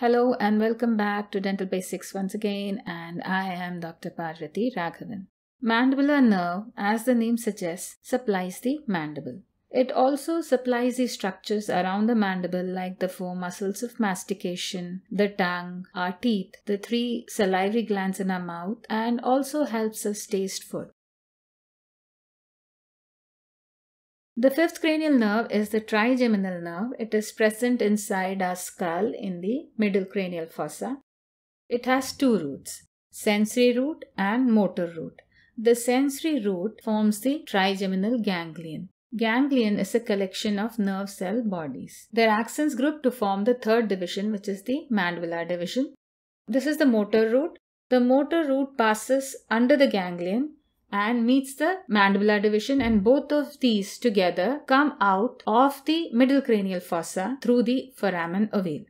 Hello and welcome back to Dental Basics once again and I am Dr. Parvati Raghavan. Mandibular nerve, as the name suggests, supplies the mandible. It also supplies the structures around the mandible like the four muscles of mastication, the tongue, our teeth, the three salivary glands in our mouth and also helps us taste food. The fifth cranial nerve is the trigeminal nerve. It is present inside our skull in the middle cranial fossa. It has two roots, sensory root and motor root. The sensory root forms the trigeminal ganglion. Ganglion is a collection of nerve cell bodies. Their axons group to form the third division which is the mandibular division. This is the motor root. The motor root passes under the ganglion and meets the mandibular division and both of these together come out of the middle cranial fossa through the foramen ovale.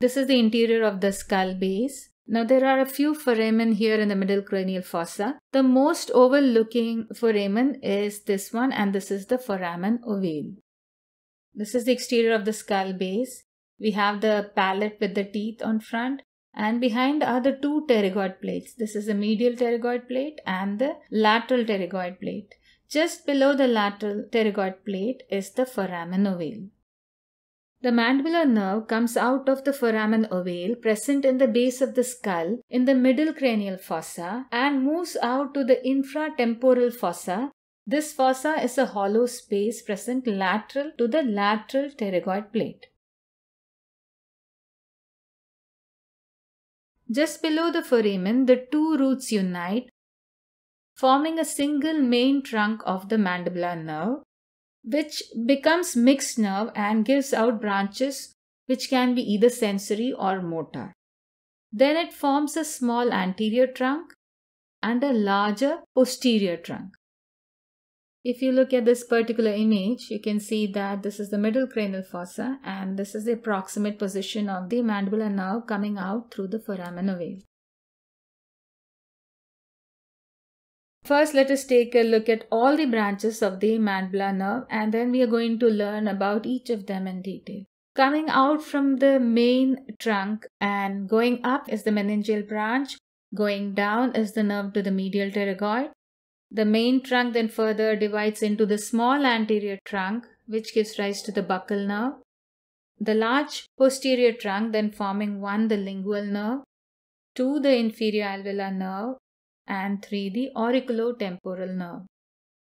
This is the interior of the skull base. Now there are a few foramen here in the middle cranial fossa. The most overlooking foramen is this one and this is the foramen ovale. This is the exterior of the skull base. We have the palate with the teeth on front and behind are the two pterygoid plates. This is the medial pterygoid plate and the lateral pterygoid plate. Just below the lateral pterygoid plate is the foramen ovale. The mandibular nerve comes out of the foramen ovale present in the base of the skull in the middle cranial fossa and moves out to the infratemporal fossa. This fossa is a hollow space present lateral to the lateral pterygoid plate. Just below the foramen, the two roots unite, forming a single main trunk of the mandibular nerve, which becomes mixed nerve and gives out branches which can be either sensory or motor. Then it forms a small anterior trunk and a larger posterior trunk. If you look at this particular image, you can see that this is the middle cranial fossa and this is the approximate position of the mandibular nerve coming out through the foramen vein. First, let us take a look at all the branches of the mandibular nerve and then we are going to learn about each of them in detail. Coming out from the main trunk and going up is the meningeal branch, going down is the nerve to the medial pterygoid, the main trunk then further divides into the small anterior trunk, which gives rise to the buccal nerve. The large posterior trunk then forming 1 the lingual nerve, 2 the inferior alveolar nerve, and 3 the auriculotemporal nerve.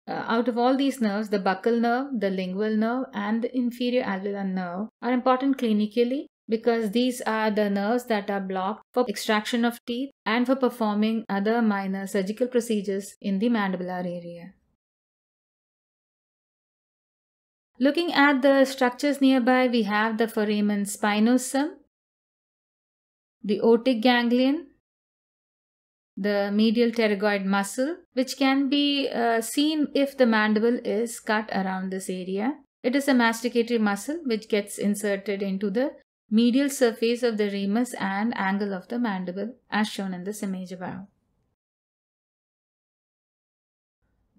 Uh, out of all these nerves, the buccal nerve, the lingual nerve, and the inferior alveolar nerve are important clinically because these are the nerves that are blocked for extraction of teeth and for performing other minor surgical procedures in the mandibular area. Looking at the structures nearby, we have the foramen spinosum, the otic ganglion, the medial pterygoid muscle, which can be uh, seen if the mandible is cut around this area. It is a masticatory muscle which gets inserted into the medial surface of the ramus and angle of the mandible as shown in this image above.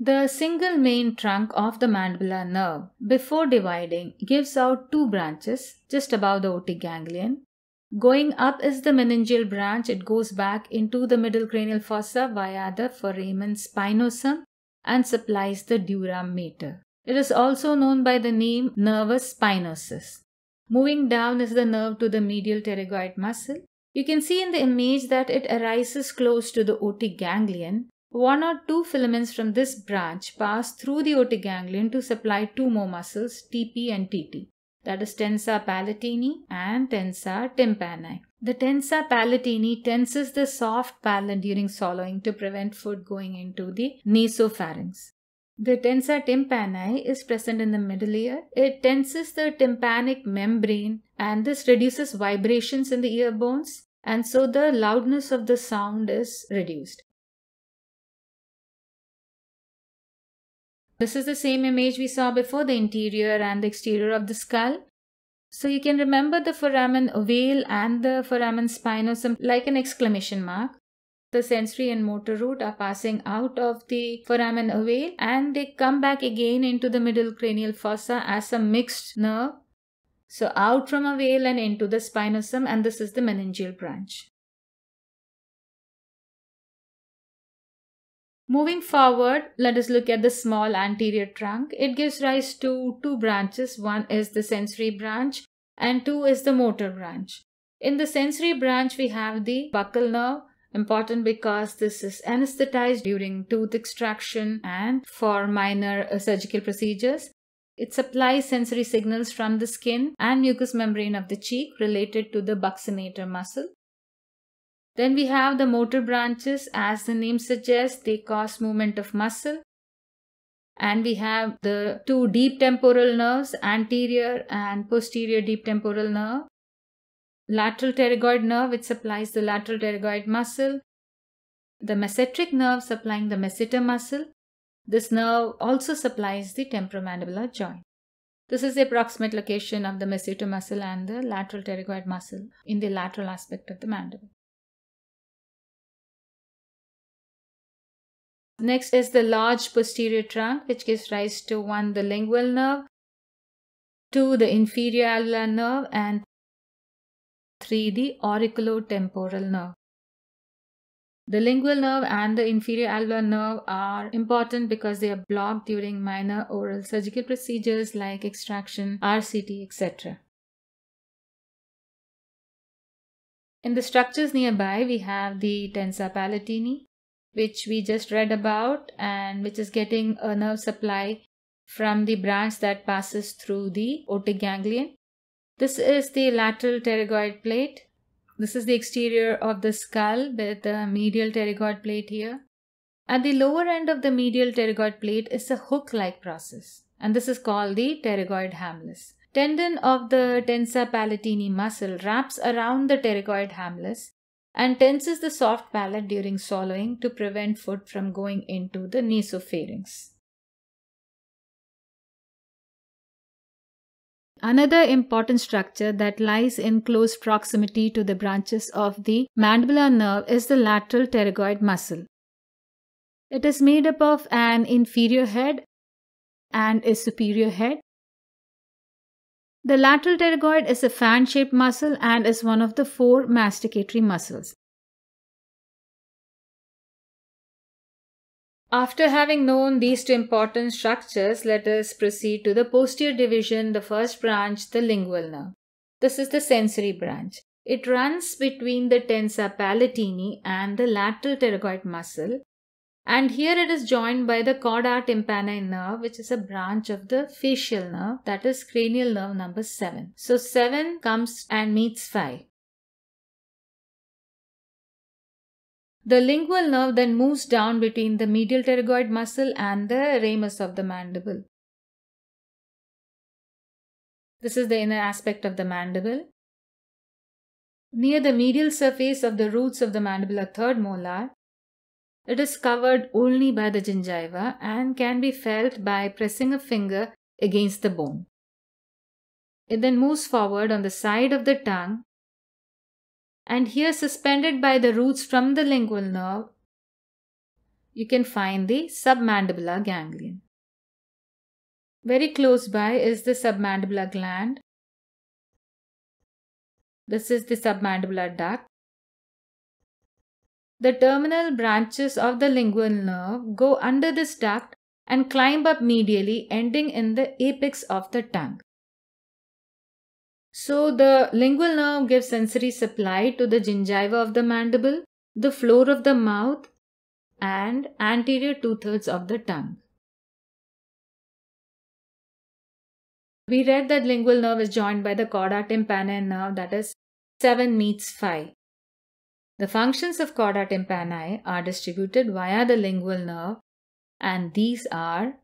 The single main trunk of the mandibular nerve before dividing gives out two branches just above the otic ganglion. Going up is the meningeal branch. It goes back into the middle cranial fossa via the foramen spinosum and supplies the dura mater. It is also known by the name nervus spinosus. Moving down is the nerve to the medial pterygoid muscle. You can see in the image that it arises close to the otic ganglion. One or two filaments from this branch pass through the otic ganglion to supply two more muscles, TP and TT, that is tensor palatini and tensor tympani. The tensor palatini tenses the soft palate during swallowing to prevent food going into the nasopharynx. The tensor tympani is present in the middle ear. It tenses the tympanic membrane and this reduces vibrations in the ear bones and so the loudness of the sound is reduced. This is the same image we saw before the interior and the exterior of the skull. So you can remember the foramen ovale and the foramen spinosum like an exclamation mark the sensory and motor route are passing out of the foramen ovale and they come back again into the middle cranial fossa as a mixed nerve. So out from ovale and into the spinosum and this is the meningeal branch. Moving forward, let us look at the small anterior trunk. It gives rise to two branches. One is the sensory branch and two is the motor branch. In the sensory branch, we have the buccal nerve Important because this is anesthetized during tooth extraction and for minor uh, surgical procedures. It supplies sensory signals from the skin and mucous membrane of the cheek related to the buccinator muscle. Then we have the motor branches. As the name suggests, they cause movement of muscle. And we have the two deep temporal nerves, anterior and posterior deep temporal nerve lateral pterygoid nerve, which supplies the lateral pterygoid muscle, the mesenteric nerve supplying the masseter muscle. This nerve also supplies the temporomandibular joint. This is the approximate location of the masseter muscle and the lateral pterygoid muscle in the lateral aspect of the mandible. Next is the large posterior trunk, which gives rise to one, the lingual nerve, two, the inferior alveolar nerve, and 3D auriculotemporal nerve. The lingual nerve and the inferior alveolar nerve are important because they are blocked during minor oral surgical procedures like extraction, RCT, etc. In the structures nearby, we have the tensa palatini, which we just read about and which is getting a nerve supply from the branch that passes through the otic ganglion. This is the lateral pterygoid plate. This is the exterior of the skull with the medial pterygoid plate here. At the lower end of the medial pterygoid plate is a hook-like process and this is called the pterygoid hamulus. Tendon of the tensor palatini muscle wraps around the pterygoid hamulus and tenses the soft palate during swallowing to prevent food from going into the nasopharynx. Another important structure that lies in close proximity to the branches of the mandibular nerve is the lateral pterygoid muscle. It is made up of an inferior head and a superior head. The lateral pterygoid is a fan shaped muscle and is one of the four masticatory muscles. After having known these two important structures, let us proceed to the posterior division, the first branch, the lingual nerve. This is the sensory branch. It runs between the tensa palatini and the lateral pterygoid muscle and here it is joined by the chorda tympani nerve which is a branch of the facial nerve that is cranial nerve number 7. So 7 comes and meets 5. The lingual nerve then moves down between the medial pterygoid muscle and the ramus of the mandible. This is the inner aspect of the mandible. Near the medial surface of the roots of the mandibular third molar, it is covered only by the gingiva and can be felt by pressing a finger against the bone. It then moves forward on the side of the tongue and here suspended by the roots from the lingual nerve, you can find the submandibular ganglion. Very close by is the submandibular gland. This is the submandibular duct. The terminal branches of the lingual nerve go under this duct and climb up medially, ending in the apex of the tongue. So the lingual nerve gives sensory supply to the gingiva of the mandible, the floor of the mouth, and anterior two thirds of the tongue. We read that lingual nerve is joined by the chorda tympani nerve that is 7 meets 5. The functions of chorda tympani are distributed via the lingual nerve and these are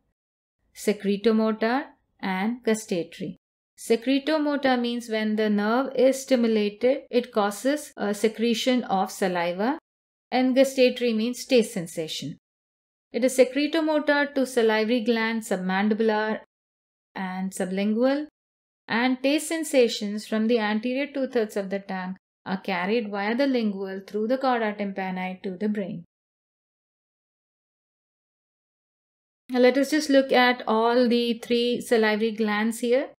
secretomotor and gustatory. Secretomotor means when the nerve is stimulated, it causes a secretion of saliva. And gustatory means taste sensation. It is secretomotor to salivary gland, submandibular and sublingual. And taste sensations from the anterior two-thirds of the tongue are carried via the lingual through the cauda tympani to the brain. Now let us just look at all the three salivary glands here.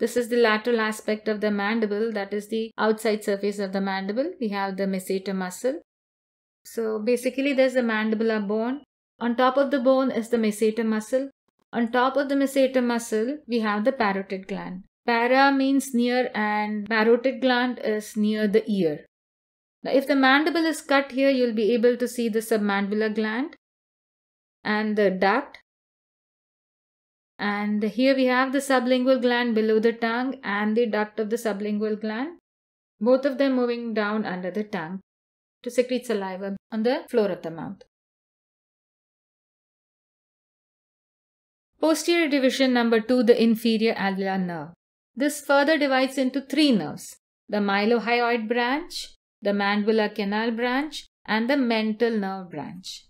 This is the lateral aspect of the mandible, that is the outside surface of the mandible. We have the masseter muscle. So basically there's the mandibular bone. On top of the bone is the masseter muscle. On top of the masseter muscle, we have the parotid gland. Para means near and parotid gland is near the ear. Now if the mandible is cut here, you'll be able to see the submandibular gland and the duct and here we have the sublingual gland below the tongue and the duct of the sublingual gland, both of them moving down under the tongue to secrete saliva on the floor of the mouth. Posterior division number 2, the inferior alveolar nerve. This further divides into three nerves, the mylohyoid branch, the mandibular canal branch, and the mental nerve branch.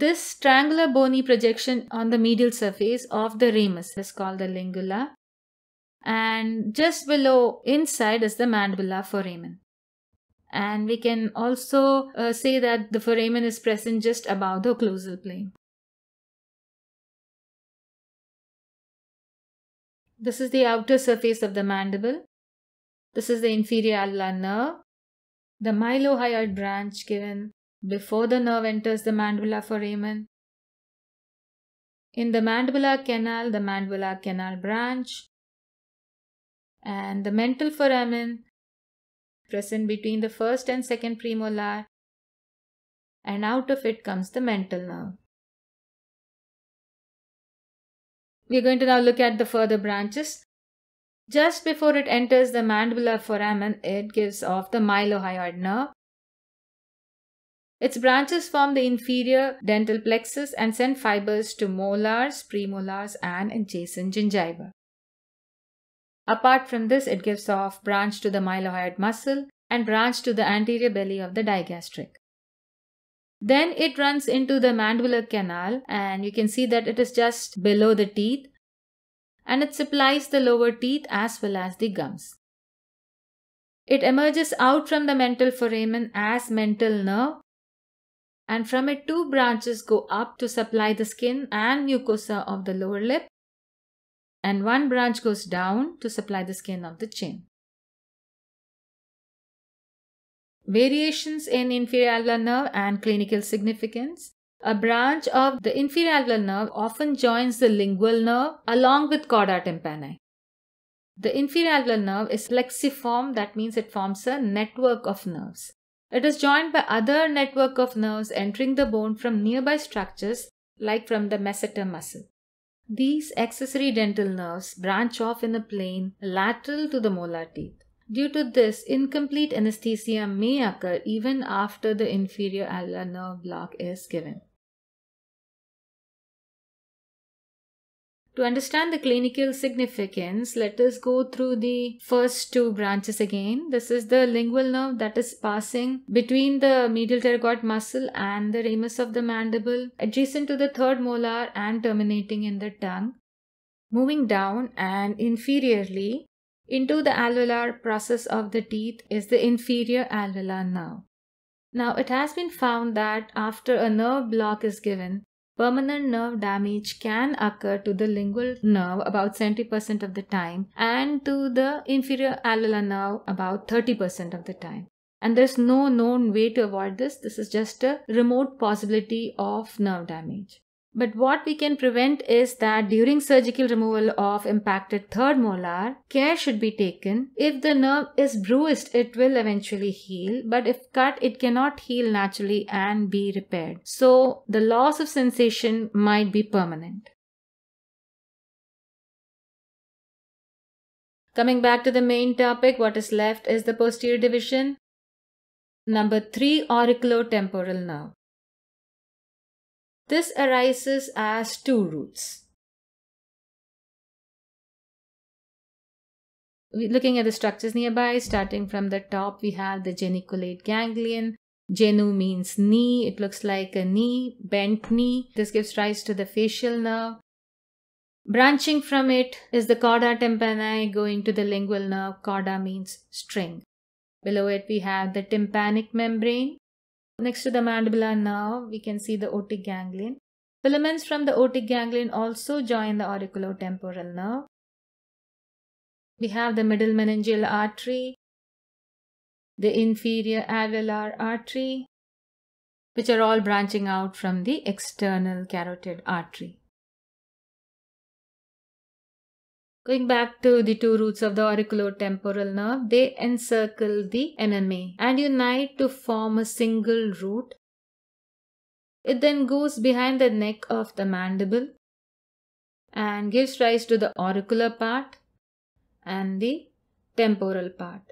This triangular bony projection on the medial surface of the ramus is called the lingula and just below inside is the mandibular foramen. And we can also uh, say that the foramen is present just above the occlusal plane. This is the outer surface of the mandible. This is the inferior alveolar nerve. The mylohyoid branch given before the nerve enters the mandibular foramen. In the mandibular canal, the mandibular canal branch and the mental foramen present between the first and second premolar and out of it comes the mental nerve. We are going to now look at the further branches. Just before it enters the mandibular foramen, it gives off the mylohyoid nerve. Its branches form the inferior dental plexus and send fibers to molars, premolars, and adjacent gingiva. Apart from this, it gives off branch to the mylohyoid muscle and branch to the anterior belly of the digastric. Then it runs into the mandibular canal, and you can see that it is just below the teeth and it supplies the lower teeth as well as the gums. It emerges out from the mental foramen as mental nerve and from it two branches go up to supply the skin and mucosa of the lower lip and one branch goes down to supply the skin of the chin. Variations in inferior alveolar nerve and clinical significance. A branch of the inferior alveolar nerve often joins the lingual nerve along with chorda tympani. The inferior alveolar nerve is plexiform, that means it forms a network of nerves. It is joined by other network of nerves entering the bone from nearby structures like from the masseter muscle. These accessory dental nerves branch off in a plane lateral to the molar teeth. Due to this, incomplete anesthesia may occur even after the inferior alveolar nerve block is given. To understand the clinical significance, let us go through the first two branches again. This is the lingual nerve that is passing between the medial pterygoid muscle and the ramus of the mandible, adjacent to the third molar and terminating in the tongue. Moving down and inferiorly into the alveolar process of the teeth is the inferior alveolar nerve. Now, it has been found that after a nerve block is given, Permanent nerve damage can occur to the lingual nerve about 70% of the time and to the inferior alveolar nerve about 30% of the time. And there's no known way to avoid this. This is just a remote possibility of nerve damage. But what we can prevent is that during surgical removal of impacted third molar, care should be taken. If the nerve is bruised, it will eventually heal, but if cut, it cannot heal naturally and be repaired. So the loss of sensation might be permanent. Coming back to the main topic, what is left is the posterior division. Number 3, auriculotemporal nerve. This arises as two roots. Looking at the structures nearby, starting from the top, we have the geniculate ganglion. Genu means knee, it looks like a knee, bent knee. This gives rise to the facial nerve. Branching from it is the corda tympani going to the lingual nerve. Corda means string. Below it, we have the tympanic membrane. Next to the mandibula now, we can see the otic ganglion. Filaments from the otic ganglion also join the auriculotemporal nerve. We have the middle meningeal artery, the inferior alveolar artery, which are all branching out from the external carotid artery. Going back to the two roots of the auriculotemporal nerve, they encircle the MMA and unite to form a single root. It then goes behind the neck of the mandible and gives rise to the auricular part and the temporal part.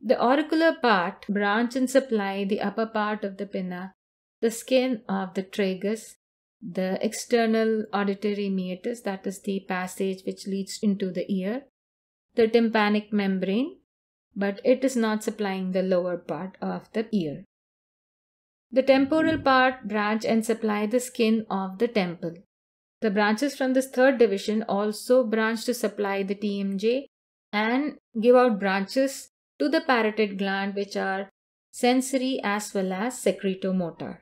The auricular part branch and supply the upper part of the pinna, the skin of the tragus, the external auditory meatus, that is the passage which leads into the ear, the tympanic membrane, but it is not supplying the lower part of the ear. The temporal part branch and supply the skin of the temple. The branches from this third division also branch to supply the TMJ and give out branches to the parotid gland which are sensory as well as secretomotor.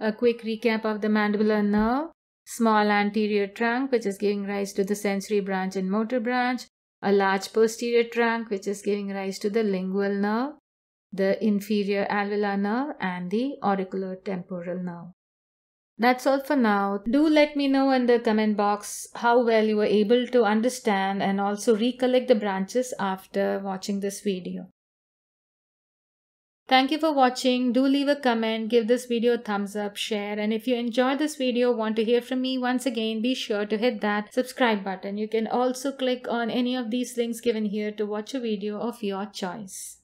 A quick recap of the mandibular nerve. Small anterior trunk, which is giving rise to the sensory branch and motor branch. A large posterior trunk, which is giving rise to the lingual nerve, the inferior alveolar nerve, and the auricular temporal nerve. That's all for now. Do let me know in the comment box how well you were able to understand and also recollect the branches after watching this video. Thank you for watching. Do leave a comment, give this video a thumbs up, share and if you enjoyed this video, want to hear from me once again, be sure to hit that subscribe button. You can also click on any of these links given here to watch a video of your choice.